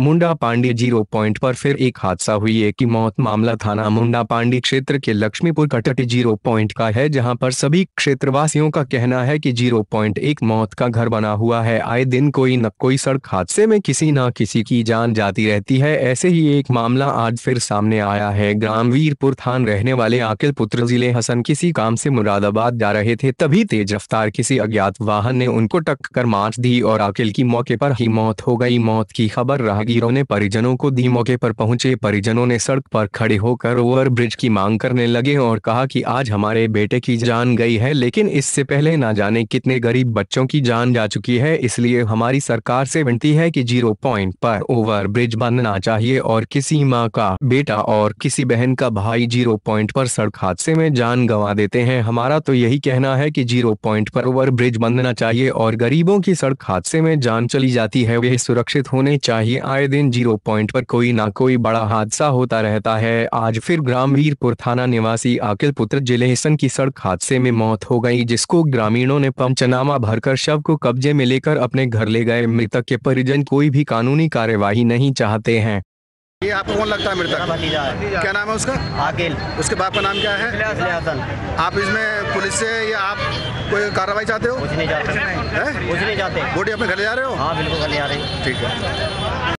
मुंडा Pandey zero point पर फिर एक हादसा हुई है की मौत मामला थाना मुंडा पांडे क्षेत्र के लक्ष्मीपुर कटट जीरो पॉइंट का है जहां पर सभी क्षेत्रवासियों का कहना है कि जीरो पॉइंट एक मौत का घर बना हुआ है आए दिन कोई न कोई सड़क हादसे में किसी न किसी की जान जाती रहती है ऐसे ही एक मामला आज फिर सामने आया है ग्राम वीरपुर थान रहने वाले आकिल पुत्र जिले हसन किसी काम से मुरादाबाद जा रहे थे तभी तेज रफ्तार किसी अज्ञात वाहन ने उनको टक्कर मार दी और आकिल की मौके पर ही मौत हो गई मौत की खबर रह राहगीरों ने परिजनों को दी मौके पर पहुंचे परिजनों ने सड़क पर खड़े होकर ओवर ब्रिज की मांग करने लगे और कहा कि आज हमारे बेटे की जान गई है लेकिन इससे पहले ना जाने कितने गरीब बच्चों की जान जा चुकी है इसलिए हमारी सरकार से विनती है कि जीरो पॉइंट पर ओवर ब्रिज बनना चाहिए और किसी माँ का बेटा और किसी बहन का भाई जीरो पॉइंट पर सड़क हादसे में जान गंवा देते हैं हमारा तो यही कहना है की जीरो पॉइंट पर ओवर ब्रिज बनना चाहिए और गरीबों की सड़क हादसे में जान चली जाती है वे सुरक्षित होने चाहिए आए दिन जीरो पॉइंट पर कोई ना कोई बड़ा हादसा होता रहता है आज फिर ग्राम वीरपुर थाना निवासी आकिल पुत्र जिले हिसन की सड़क हादसे में मौत हो गई जिसको ग्रामीणों ने पंचनामा भरकर शव को कब्जे में लेकर अपने घर ले गए मृतक के परिजन कोई भी कानूनी कार्यवाही नहीं चाहते हैं ये आपको कौन लगता है मृतक क्या नाम है उसका आकिल उसके बाप का नाम क्या है आप इसमें पुलिस से या आप कोई कार्रवाई चाहते हो कुछ नहीं चाहते कुछ नहीं चाहते बोटी अपने घर जा रहे हो हाँ बिल्कुल घर जा रहे ठीक है